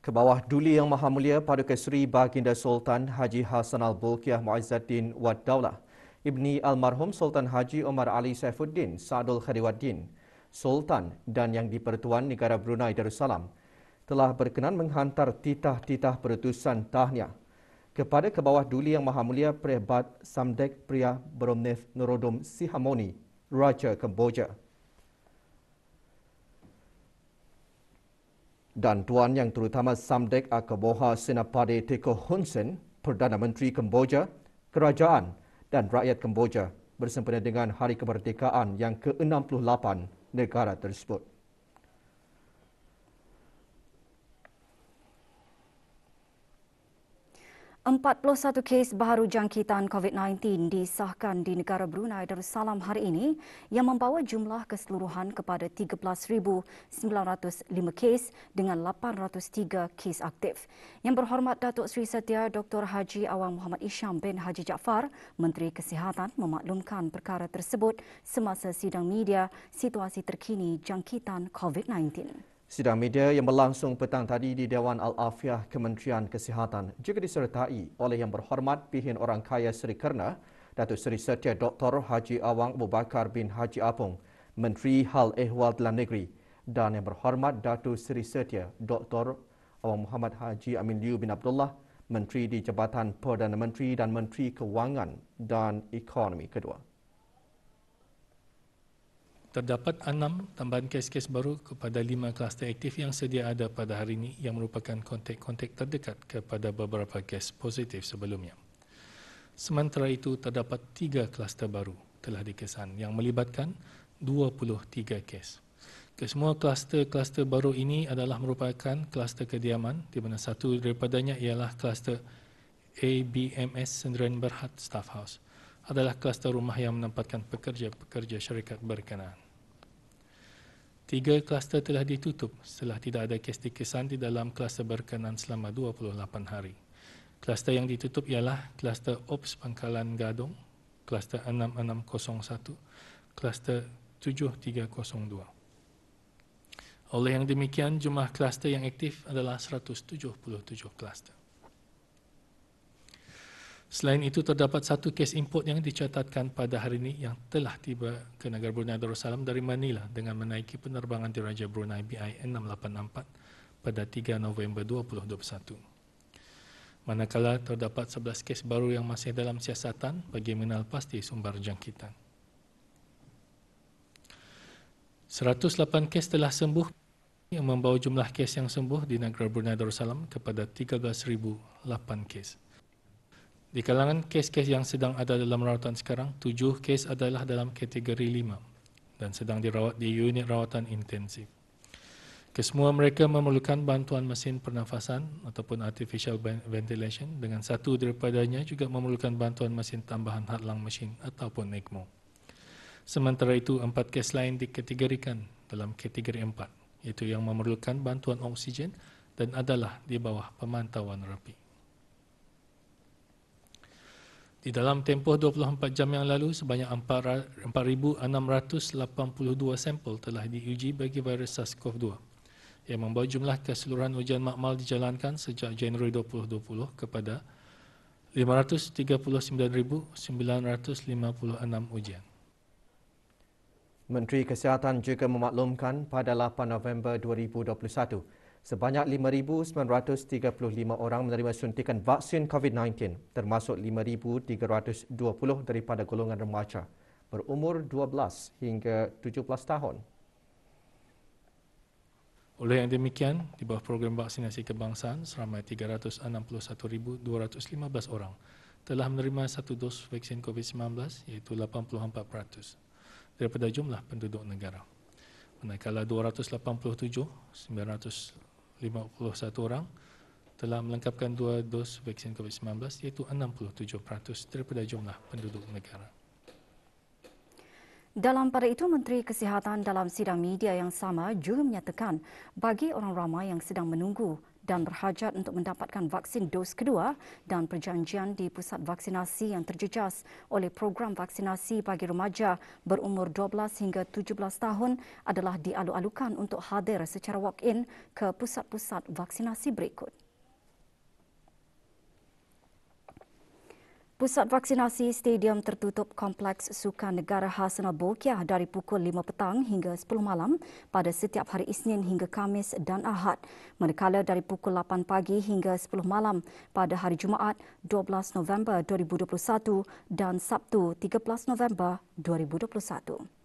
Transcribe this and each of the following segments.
ke bawah duli Yang Maha Mulia pada Kesri Baginda Sultan Haji Hassan Al-Bulkiah Muizzuddin Wad Daulah, Ibni Almarhum Sultan Haji Omar Ali Saifuddin Sa'adul Khadiwaddin, Sultan dan Yang Dipertuan Negara Brunei Darussalam telah berkenan menghantar titah-titah perutusan tahniah kepada ke bawah duli Yang Maha Mulia Prebat Samdek Priah Bromnev Norodom Sihamoni, Raja Kemboja. dan tuan yang terutama Samdek Akaboha Senapade Teko Hun Sen, Perdana Menteri Kemboja, Kerajaan dan Rakyat Kemboja bersempena dengan Hari Kemerdekaan yang ke-68 negara tersebut. 41 kes baru jangkitan COVID-19 disahkan di negara Brunei Darussalam hari ini yang membawa jumlah keseluruhan kepada 13,905 kes dengan 803 kes aktif. Yang berhormat Datuk Sri Setia Dr. Haji Awang Muhammad Isham bin Haji Jaafar, Menteri Kesihatan memaklumkan perkara tersebut semasa sidang media situasi terkini jangkitan COVID-19. Sidang media yang berlangsung petang tadi di Dewan Al-Afiah Kementerian Kesihatan juga disertai oleh yang berhormat pihin orang kaya Seri Kerna, Datuk Seri Setia Dr. Haji Awang Abu Bakar bin Haji Apung, Menteri Hal Ehwal Dalam Negeri dan yang berhormat Datuk Seri Setia Dr. Awang Muhammad Haji Amin Liu bin Abdullah, Menteri di Jabatan Perdana Menteri dan Menteri Kewangan dan Ekonomi Kedua terdapat enam tambahan kes-kes baru kepada lima kluster aktif yang sedia ada pada hari ini yang merupakan kontak-kontak terdekat kepada beberapa kes positif sebelumnya. Sementara itu, terdapat tiga kluster baru telah dikesan yang melibatkan 23 kes. Kesemua kluster-kluster baru ini adalah merupakan kluster kediaman di mana satu daripadanya ialah kluster ABMS Sendirian Berhad Staff House adalah kluster rumah yang menempatkan pekerja-pekerja syarikat berkenaan. Tiga kluster telah ditutup setelah tidak ada kes dikesan di dalam kluster berkenaan selama 28 hari. Kluster yang ditutup ialah kluster Ops Pangkalan Gadong, kluster 6601, kluster 7302. Oleh yang demikian, jumlah kluster yang aktif adalah 177 kluster. Selain itu terdapat satu kes import yang dicatatkan pada hari ini yang telah tiba ke negara Brunei Darussalam dari Manila dengan menaiki penerbangan diraja Brunei BI 6864 pada 3 November 2021. Manakala terdapat 11 kes baru yang masih dalam siasatan bagi mengenal pasti sumber jangkitan. 108 kes telah sembuh yang membawa jumlah kes yang sembuh di negara Brunei Darussalam kepada 13,008 kes. Di kalangan kes-kes yang sedang ada dalam rawatan sekarang, tujuh kes adalah dalam kategori lima dan sedang dirawat di unit rawatan intensif. Kesemua mereka memerlukan bantuan mesin pernafasan ataupun artificial ventilation dengan satu daripadanya juga memerlukan bantuan mesin tambahan heart lung machine ataupun ECMO. Sementara itu, empat kes lain dikategorikan dalam kategori empat iaitu yang memerlukan bantuan oksigen dan adalah di bawah pemantauan rapi. Di dalam tempoh 24 jam yang lalu, sebanyak 4,682 sampel telah diuji bagi virus SARS-CoV-2 yang membawa jumlah keseluruhan ujian makmal dijalankan sejak Januari 2020 kepada 539,956 ujian. Menteri Kesihatan juga memaklumkan pada 8 November 2021, Sebanyak 5,935 orang menerima suntikan vaksin COVID-19 termasuk 5,320 daripada golongan remaja berumur 12 hingga 17 tahun. Oleh yang demikian, di bawah program vaksinasi kebangsaan, seramai 361,215 orang telah menerima satu dos vaksin COVID-19 iaitu 84% daripada jumlah penduduk negara. Manakala 287,900 51 orang telah melengkapkan dua dos vaksin COVID-19 iaitu 67% daripada jumlah penduduk negara. Dalam pada itu, Menteri Kesihatan dalam sidang media yang sama juga menyatakan bagi orang ramai yang sedang menunggu dan berhajat untuk mendapatkan vaksin dos kedua dan perjanjian di pusat vaksinasi yang terjejas oleh program vaksinasi bagi remaja berumur 12 hingga 17 tahun adalah dialu-alukan untuk hadir secara walk-in ke pusat-pusat vaksinasi berikut. Pusat vaksinasi Stadium Tertutup Kompleks Sukan Negara Hasanah ya, Bolkiah dari pukul 5 petang hingga 10 malam pada setiap hari Isnin hingga Kamis dan Ahad. Manakala dari pukul 8 pagi hingga 10 malam pada hari Jumaat 12 November 2021 dan Sabtu 13 November 2021.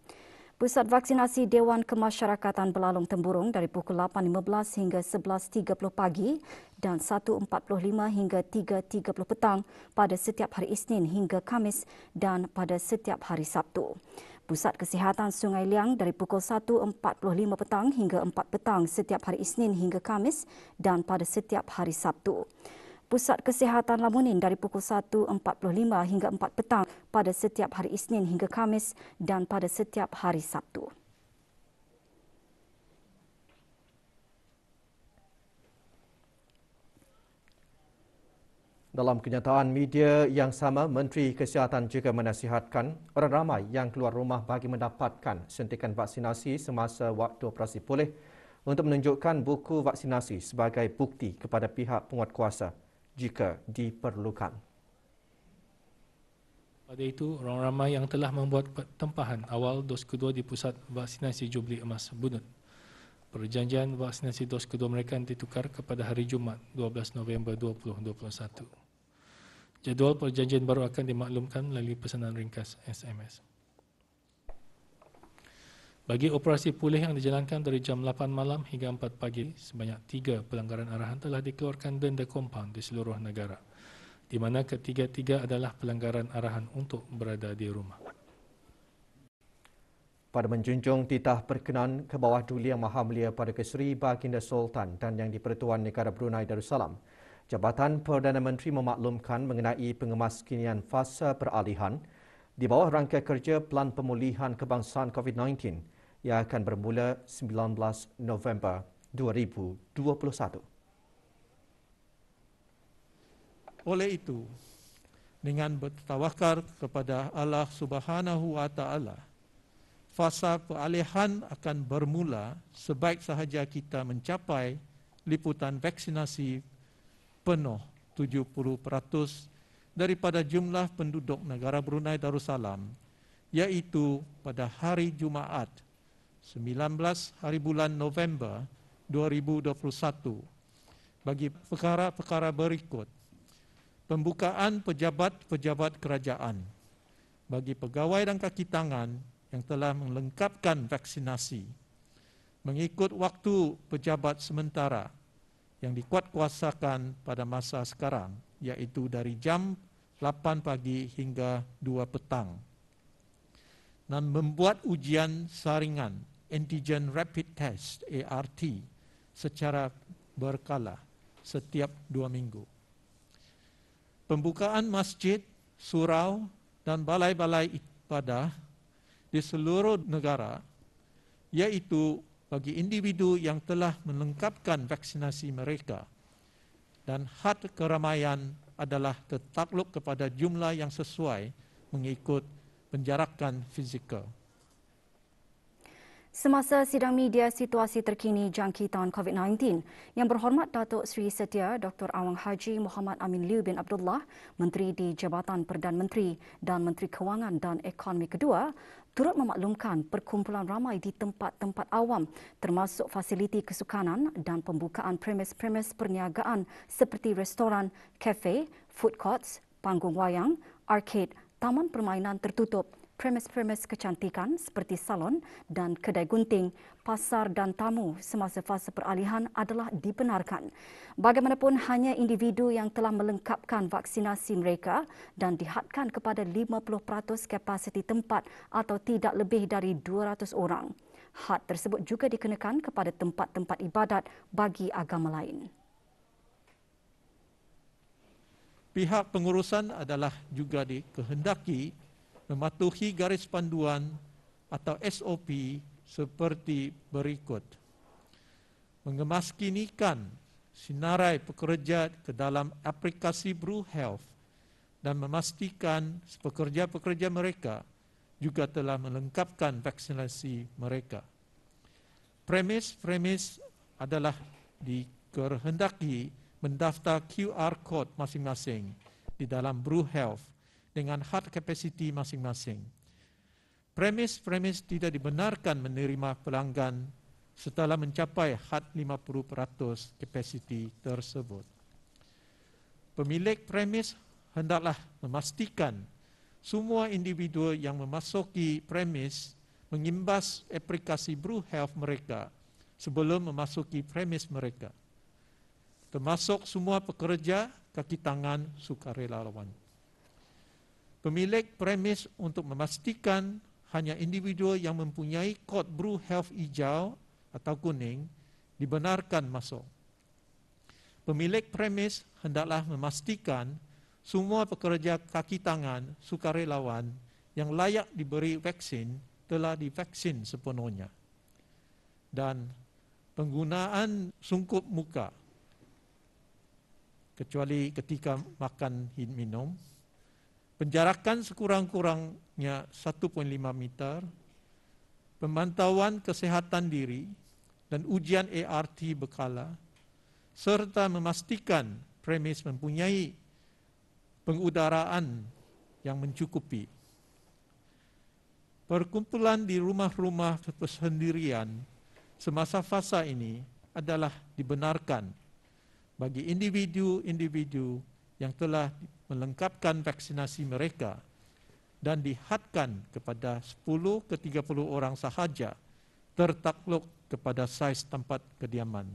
Pusat vaksinasi Dewan Kemasyarakatan Belalung Temburung dari pukul 8.15 hingga 11.30 pagi dan 1.45 hingga 3.30 petang pada setiap hari Isnin hingga Kamis dan pada setiap hari Sabtu. Pusat Kesihatan Sungai Liang dari pukul 1.45 petang hingga 4 petang setiap hari Isnin hingga Kamis dan pada setiap hari Sabtu. Pusat Kesihatan Lamunin dari pukul 1.45 hingga 4 petang pada setiap hari Isnin hingga Kamis dan pada setiap hari Sabtu. Dalam kenyataan media yang sama, Menteri Kesihatan juga menasihatkan orang ramai yang keluar rumah bagi mendapatkan suntikan vaksinasi semasa waktu operasi pulih untuk menunjukkan buku vaksinasi sebagai bukti kepada pihak penguat kuasa jika diperlukan. Pada itu, orang ramai yang telah membuat tempahan awal dos kedua di pusat vaksinasi Jubli Emas Bunut. Perjanjian vaksinasi dos kedua mereka ditukar kepada hari Jumaat 12 November 2021. Jadual perjanjian baru akan dimaklumkan melalui pesanan ringkas SMS. Bagi operasi pulih yang dijalankan dari jam 8 malam hingga 4 pagi, sebanyak tiga pelanggaran arahan telah dikeluarkan denda kompaun di seluruh negara. Di mana ketiga-tiga adalah pelanggaran arahan untuk berada di rumah. Pada menjunjung titah perkenan ke bawah duli yang maha mulia pada Kesri Baginda Sultan dan yang di Negara Brunei Darussalam, Jabatan Perdana Menteri memaklumkan mengenai pengemaskinian fasa peralihan di bawah rangka kerja Plan Pemulihan Kebangsaan COVID-19 yang akan bermula 19 November 2021. Oleh itu, dengan bertawakal kepada Allah Subhanahu wa taala, fasa peralihan akan bermula sebaik sahaja kita mencapai liputan vaksinasi penuh 70% daripada jumlah penduduk negara Brunei Darussalam iaitu pada hari Jumaat 19 hari bulan November 2021 bagi perkara-perkara berikut. Pembukaan pejabat-pejabat kerajaan bagi pegawai dan kaki tangan yang telah melengkapkan vaksinasi mengikut waktu pejabat sementara yang dikuatkuasakan pada masa sekarang iaitu dari jam 8 pagi hingga 2 petang dan membuat ujian saringan antigen rapid test ART secara berkala setiap dua minggu. Pembukaan masjid, surau dan balai-balai ibadah di seluruh negara iaitu bagi individu yang telah melengkapkan vaksinasi mereka dan had keramaian adalah tertakluk kepada jumlah yang sesuai mengikut penjarakan fizikal. Semasa sidang media situasi terkini jangkitan COVID-19, Yang Berhormat Datuk Sri Setia Dr. Awang Haji Muhammad Amin Liu bin Abdullah, Menteri di Jabatan Perdana Menteri dan Menteri Kewangan dan Ekonomi Kedua, turut memaklumkan perkumpulan ramai di tempat-tempat awam termasuk fasiliti kesukanan dan pembukaan premis-premis perniagaan seperti restoran, kafe, food courts, panggung wayang, arcade, taman permainan tertutup premis-premis kecantikan seperti salon dan kedai gunting, pasar dan tamu semasa fasa peralihan adalah dibenarkan. Bagaimanapun hanya individu yang telah melengkapkan vaksinasi mereka dan dihadkan kepada 50% kapasiti tempat atau tidak lebih dari 200 orang. Had tersebut juga dikenakan kepada tempat-tempat ibadat bagi agama lain. Pihak pengurusan adalah juga dikehendaki mematuhi garis panduan atau SOP seperti berikut. Mengemaskinikan sinarai pekerja ke dalam aplikasi Brew Health dan memastikan pekerja-pekerja mereka juga telah melengkapkan vaksinasi mereka. Premis-premis adalah dikehendaki mendaftar QR code masing-masing di dalam Brew Health dengan hard capacity masing-masing. Premis-premis tidak dibenarkan menerima pelanggan setelah mencapai had 50% kapasiti tersebut. Pemilik premis hendaklah memastikan semua individu yang memasuki premis mengimbas aplikasi Blue Health mereka sebelum memasuki premis mereka, termasuk semua pekerja kaki tangan sukarelawan Pemilik premis untuk memastikan hanya individu yang mempunyai kod Brew Health hijau atau kuning dibenarkan masuk. Pemilik premis hendaklah memastikan semua pekerja kaki tangan sukarelawan yang layak diberi vaksin telah divaksin sepenuhnya. Dan penggunaan sungkup muka kecuali ketika makan minum penjarakan sekurang-kurangnya 1.5 meter, pemantauan kesehatan diri dan ujian ART berkala, serta memastikan premis mempunyai pengudaraan yang mencukupi. Perkumpulan di rumah-rumah persendirian semasa fasa ini adalah dibenarkan bagi individu-individu yang telah melengkapkan vaksinasi mereka dan dihadkan kepada 10 ke 30 orang sahaja tertakluk kepada saiz tempat kediaman.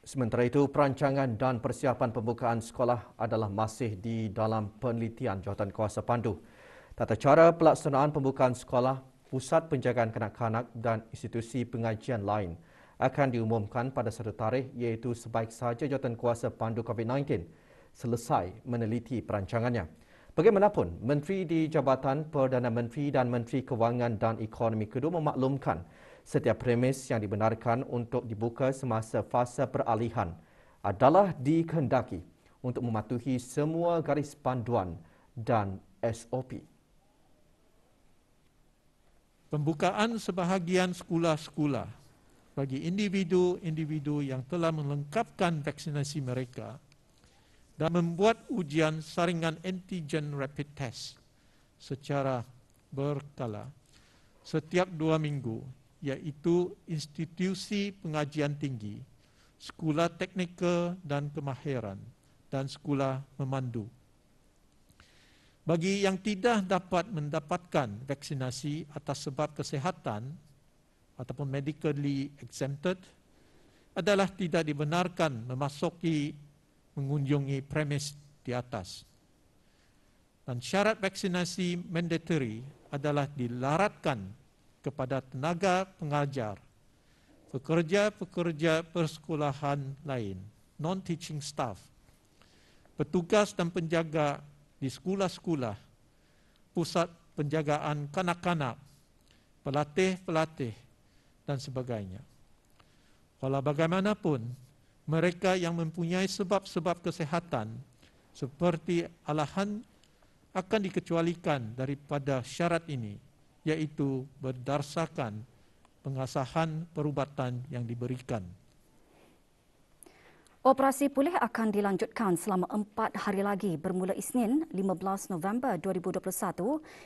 Sementara itu, perancangan dan persiapan pembukaan sekolah adalah masih di dalam penelitian jawatan kuasa pandu. Tata cara pelaksanaan pembukaan sekolah, pusat penjagaan kanak-kanak dan institusi pengajian lain – akan diumumkan pada satu tarikh iaitu sebaik sahaja jawatan kuasa pandu COVID-19 selesai meneliti perancangannya. Bagaimanapun, Menteri di Jabatan Perdana Menteri dan Menteri Kewangan dan Ekonomi Kedua memaklumkan setiap premis yang dibenarkan untuk dibuka semasa fasa peralihan adalah dikehendaki untuk mematuhi semua garis panduan dan SOP. Pembukaan sebahagian sekolah-sekolah bagi individu-individu yang telah melengkapkan vaksinasi mereka dan membuat ujian saringan antigen rapid test secara berkala setiap dua minggu iaitu institusi pengajian tinggi, sekolah teknikal dan kemahiran dan sekolah memandu. Bagi yang tidak dapat mendapatkan vaksinasi atas sebab kesehatan ataupun medically exempted adalah tidak dibenarkan memasuki mengunjungi premis di atas. Dan syarat vaksinasi mandatory adalah dilaratkan kepada tenaga pengajar, pekerja-pekerja persekolahan lain, non-teaching staff, petugas dan penjaga di sekolah-sekolah, pusat penjagaan kanak-kanak, pelatih-pelatih, dan sebagainya. Walau bagaimanapun, mereka yang mempunyai sebab-sebab kesehatan seperti alahan akan dikecualikan daripada syarat ini, iaitu berdasarkan pengasahan perubatan yang diberikan. Operasi pulih akan dilanjutkan selama empat hari lagi bermula Isnin 15 November 2021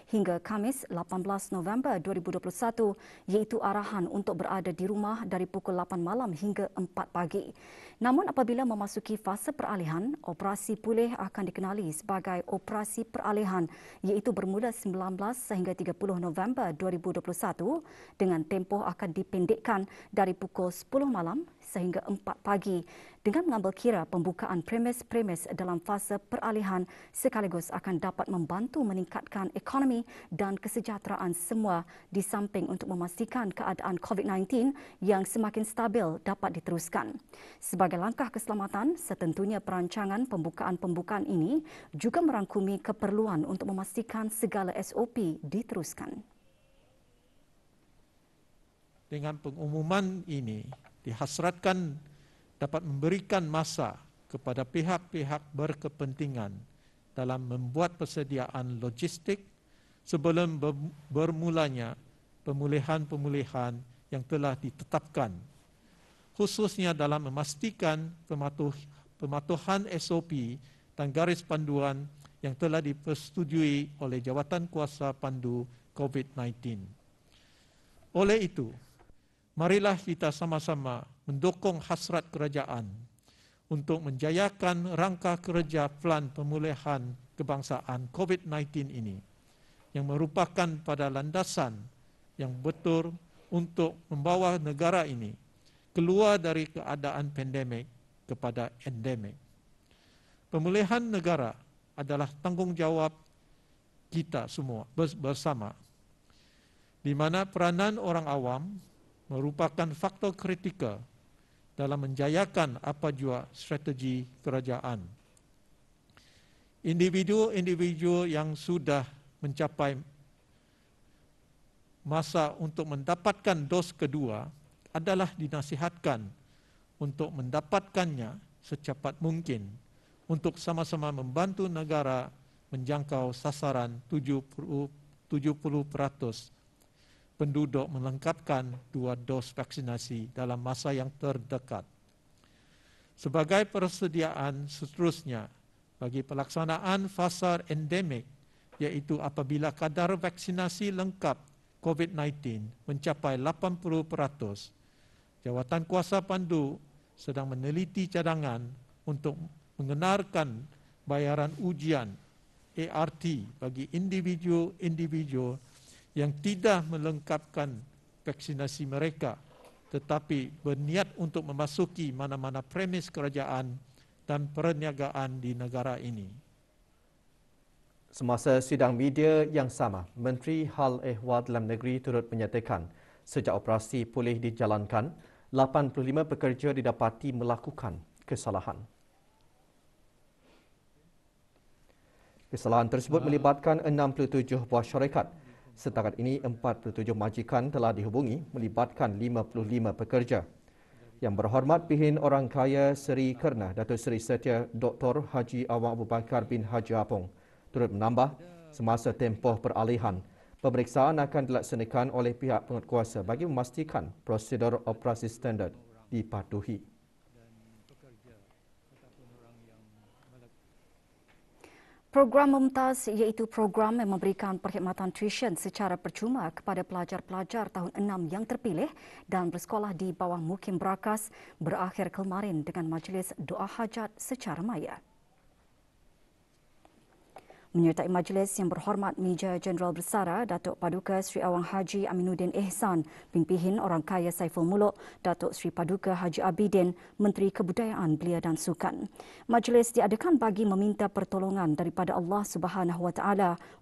hingga Kamis 18 November 2021 iaitu arahan untuk berada di rumah dari pukul 8 malam hingga 4 pagi. Namun apabila memasuki fasa peralihan, operasi pulih akan dikenali sebagai operasi peralihan iaitu bermula 19 sehingga 30 November 2021 dengan tempoh akan dipendekkan dari pukul 10 malam sehingga 4 pagi dengan mengambil kira pembukaan premis-premis dalam fasa peralihan sekaligus akan dapat membantu meningkatkan ekonomi dan kesejahteraan semua di samping untuk memastikan keadaan COVID-19 yang semakin stabil dapat diteruskan. Sebagai langkah keselamatan, setentunya perancangan pembukaan-pembukaan ini juga merangkumi keperluan untuk memastikan segala SOP diteruskan. Dengan pengumuman ini, dihasratkan dapat memberikan masa kepada pihak-pihak berkepentingan dalam membuat persediaan logistik sebelum bermulanya pemulihan-pemulihan yang telah ditetapkan khususnya dalam memastikan pematuh, pematuhan SOP dan garis panduan yang telah dipersetujui oleh jawatan kuasa pandu COVID-19. Oleh itu, Marilah kita sama-sama mendukung hasrat kerajaan untuk menjayakan rangka kerja pelan pemulihan kebangsaan COVID-19 ini yang merupakan pada landasan yang betul untuk membawa negara ini keluar dari keadaan pandemik kepada endemik. Pemulihan negara adalah tanggungjawab kita semua bersama di mana peranan orang awam merupakan faktor kritikal dalam menjayakan apa jua strategi kerajaan. Individu-individu yang sudah mencapai masa untuk mendapatkan dos kedua adalah dinasihatkan untuk mendapatkannya secepat mungkin untuk sama-sama membantu negara menjangkau sasaran 70, 70 penduduk melengkapkan dua dos vaksinasi dalam masa yang terdekat. Sebagai persediaan seterusnya bagi pelaksanaan fasa endemik, iaitu apabila kadar vaksinasi lengkap COVID-19 mencapai 80%, jawatan kuasa pandu sedang meneliti cadangan untuk mengenarkan bayaran ujian ART bagi individu-individu yang tidak melengkapkan vaksinasi mereka tetapi berniat untuk memasuki mana-mana premis kerajaan dan perniagaan di negara ini. Semasa sidang media yang sama, Menteri Hal Ehwal Dalam Negeri turut menyatakan sejak operasi pulih dijalankan, 85 pekerja didapati melakukan kesalahan. Kesalahan tersebut ah. melibatkan 67 buah syarikat – Setakat ini, 47 majikan telah dihubungi melibatkan 55 pekerja. Yang berhormat pihin orang kaya Seri Kerna, Datuk Seri Setia Dr. Haji Awang Abu Bakar bin Haji Apong turut menambah semasa tempoh peralihan. Pemeriksaan akan dilaksanakan oleh pihak penguatkuasa bagi memastikan prosedur operasi standard dipatuhi. Program MEMTAS iaitu program yang memberikan perkhidmatan tuition secara percuma kepada pelajar-pelajar tahun 6 yang terpilih dan bersekolah di bawah Mukim Berakas berakhir kemarin dengan majlis doa hajat secara maya menyertai majlis yang berhormat Meja Jeneral Bersara Datuk Paduka Sri Awang Haji Aminuddin Ehsan pimpin Orang Kaya Saiful Muluk Datuk Sri Paduka Haji Abidin Menteri Kebudayaan Belia dan Sukan. Majlis diadakan bagi meminta pertolongan daripada Allah Subhanahu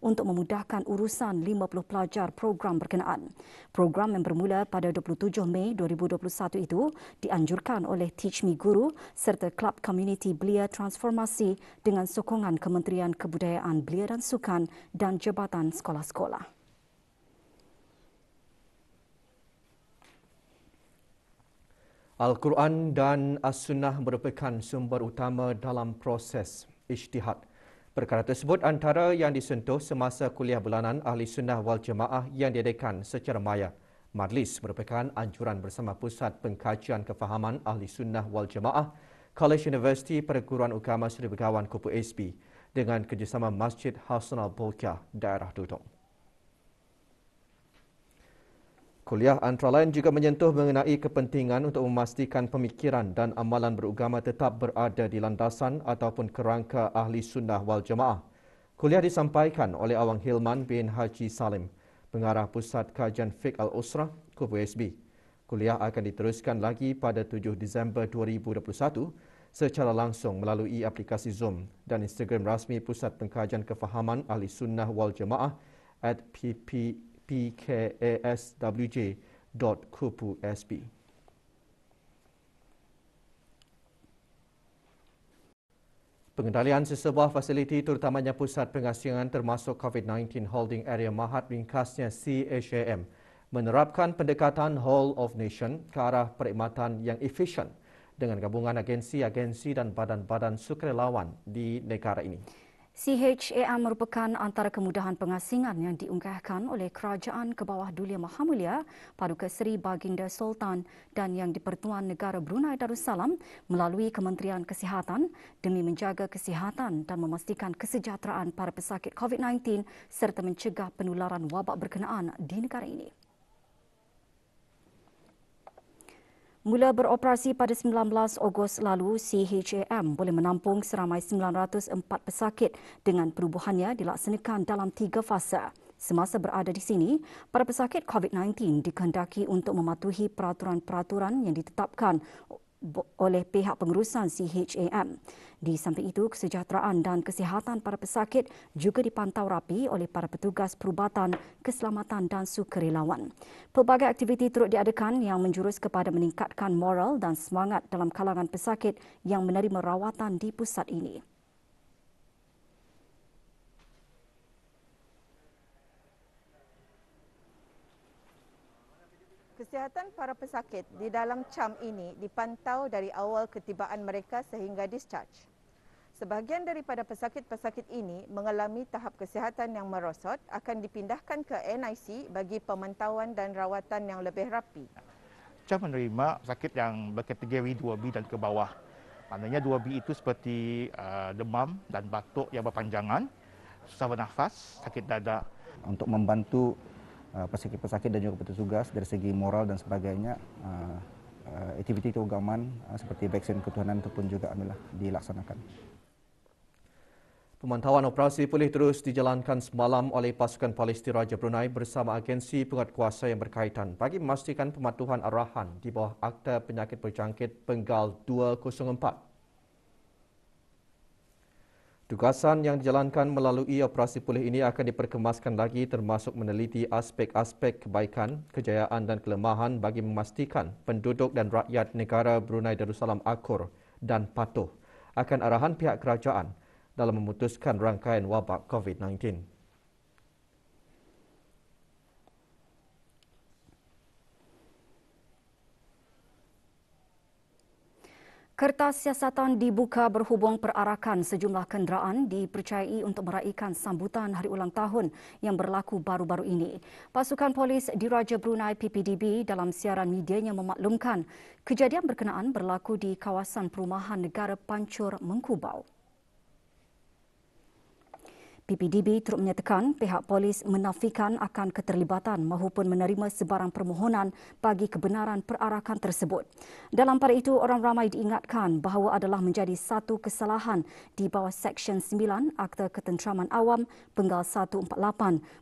untuk memudahkan urusan 50 pelajar program berkenaan. Program yang bermula pada 27 Mei 2021 itu dianjurkan oleh Teach Me Guru serta Club Community Belia Transformasi dengan sokongan Kementerian Kebudayaan belia dan sukan dan jabatan sekolah-sekolah. Al-Quran dan As-Sunnah merupakan sumber utama dalam proses ijtihad. Perkara tersebut antara yang disentuh semasa kuliah bulanan Ahli Sunnah Wal Jemaah yang diadakan secara maya. Madlis merupakan anjuran bersama Pusat Pengkajian Kefahaman Ahli Sunnah Wal Jemaah, College University Perguruan Agama Seri Begawan Kupu SP dengan kerjasama Masjid Hasanah Bolkiah daerah Dudong. Kuliah antara lain juga menyentuh mengenai kepentingan untuk memastikan pemikiran dan amalan beragama tetap berada di landasan ataupun kerangka ahli sunnah wal jamaah. Kuliah disampaikan oleh Awang Hilman bin Haji Salim, pengarah Pusat Kajian Fiqh Al-Usrah, KUPUSB. Kuliah akan diteruskan lagi pada 7 Disember 2021 secara langsung melalui aplikasi Zoom dan Instagram rasmi Pusat Pengkajian Kefahaman Ahli Sunnah Wal Jemaah at ppkaswj.kupusb. Pengendalian sesebuah fasiliti terutamanya pusat pengasingan termasuk COVID-19 Holding Area Mahat ringkasnya CHAM menerapkan pendekatan Hall of Nation ke arah perkhidmatan yang efisien dengan gabungan agensi-agensi dan badan-badan sukarelawan di negara ini. CHAM merupakan antara kemudahan pengasingan yang diungkahkan oleh Kerajaan Kebawah Dulia Maha Mulia, Paduka Seri Baginda Sultan dan Yang di-Pertuan Negara Brunei Darussalam melalui Kementerian Kesihatan demi menjaga kesihatan dan memastikan kesejahteraan para pesakit COVID-19 serta mencegah penularan wabak berkenaan di negara ini. Mula beroperasi pada 19 Ogos lalu, CHAM boleh menampung seramai 904 pesakit dengan perubahannya dilaksanakan dalam tiga fasa. Semasa berada di sini, para pesakit COVID-19 dikehendaki untuk mematuhi peraturan-peraturan yang ditetapkan oleh pihak pengurusan CHAM. Di samping itu, kesejahteraan dan kesihatan para pesakit juga dipantau rapi oleh para petugas perubatan, keselamatan dan sukarelawan. Pelbagai aktiviti turut diadakan yang menjurus kepada meningkatkan moral dan semangat dalam kalangan pesakit yang menerima rawatan di pusat ini. kesihatan para pesakit di dalam CAM ini dipantau dari awal ketibaan mereka sehingga discharge. Sebahagian daripada pesakit-pesakit ini mengalami tahap kesihatan yang merosot akan dipindahkan ke NIC bagi pemantauan dan rawatan yang lebih rapi. CAM menerima pesakit yang berkategori 2B dan ke bawah. Maknanya 2B itu seperti uh, demam dan batuk yang berpanjangan, susah bernafas, sakit dada. Untuk membantu Eh, pesakit-pesakit dan juga petugas dari segi moral dan sebagainya eh, eh, aktiviti keagamaan seperti vaksin ketuhanan itu pun juga amilah dilaksanakan. Pemantauan operasi pulih terus dijalankan semalam oleh pasukan Palestin Raja Brunei bersama agensi penguatkuasa yang berkaitan bagi memastikan pematuhan arahan di bawah Akta Penyakit Berjangkit Penggal 204. Tugasan yang dijalankan melalui operasi pulih ini akan diperkemaskan lagi termasuk meneliti aspek-aspek kebaikan, kejayaan dan kelemahan bagi memastikan penduduk dan rakyat negara Brunei Darussalam akur dan patuh akan arahan pihak kerajaan dalam memutuskan rangkaian wabak COVID-19. Kertas siasatan dibuka berhubung perarakan sejumlah kenderaan dipercayai untuk meraihkan sambutan hari ulang tahun yang berlaku baru-baru ini. Pasukan polis di Raja Brunei PPDB dalam siaran medianya memaklumkan kejadian berkenaan berlaku di kawasan perumahan negara Pancur Mengkubau. PPDB turut menyatakan pihak polis menafikan akan keterlibatan maupun menerima sebarang permohonan bagi kebenaran perarakan tersebut. Dalam pada itu, orang ramai diingatkan bahawa adalah menjadi satu kesalahan di bawah Seksyen 9 Akta Ketenteraman Awam Penggal 148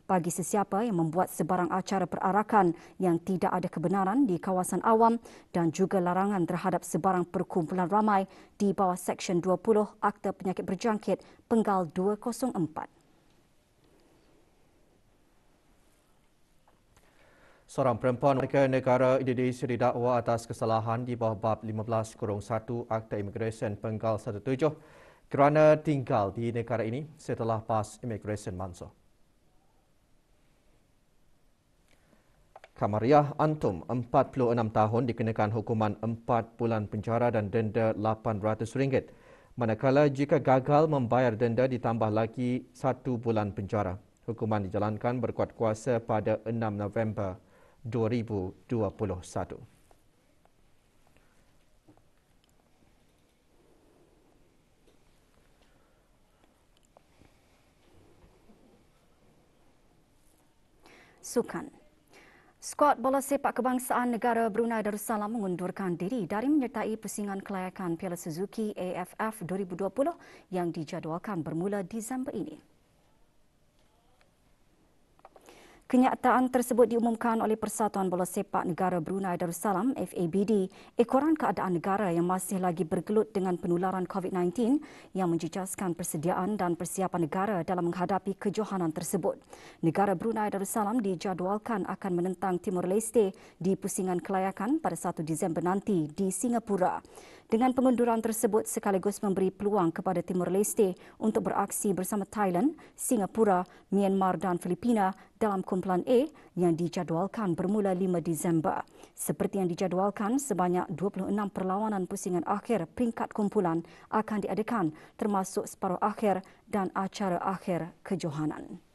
bagi sesiapa yang membuat sebarang acara perarakan yang tidak ada kebenaran di kawasan awam dan juga larangan terhadap sebarang perkumpulan ramai di bawah Seksyen 20 Akta Penyakit Berjangkit Penggal 204. Seorang perempuan warga negara Indonesia didakwa atas kesalahan di bawah bab 15-1 Akta Immigration Penggal 17 kerana tinggal di negara ini setelah pas immigration Manso Kamariah Antum, 46 tahun, dikenakan hukuman 4 bulan penjara dan denda RM800. Manakala jika gagal membayar denda ditambah lagi 1 bulan penjara. Hukuman dijalankan berkuat kuasa pada 6 November 2020. 2021. Sukan Skuad bola sepak kebangsaan negara Brunei Darussalam mengundurkan diri dari menyertai pusingan kelayakan Piala Suzuki AFF 2020 yang dijadualkan bermula Disember ini. Kenyataan tersebut diumumkan oleh Persatuan Bola Sepak Negara Brunei Darussalam FABD ekoran keadaan negara yang masih lagi bergelut dengan penularan COVID-19 yang menjejaskan persediaan dan persiapan negara dalam menghadapi kejohanan tersebut. Negara Brunei Darussalam dijadualkan akan menentang Timur Leste di pusingan kelayakan pada 1 Disember nanti di Singapura. Dengan pengunduran tersebut sekaligus memberi peluang kepada Timur Leste untuk beraksi bersama Thailand, Singapura, Myanmar dan Filipina dalam kumpulan A yang dijadualkan bermula 5 Disember. Seperti yang dijadualkan, sebanyak 26 perlawanan pusingan akhir peringkat kumpulan akan diadakan termasuk separuh akhir dan acara akhir kejohanan.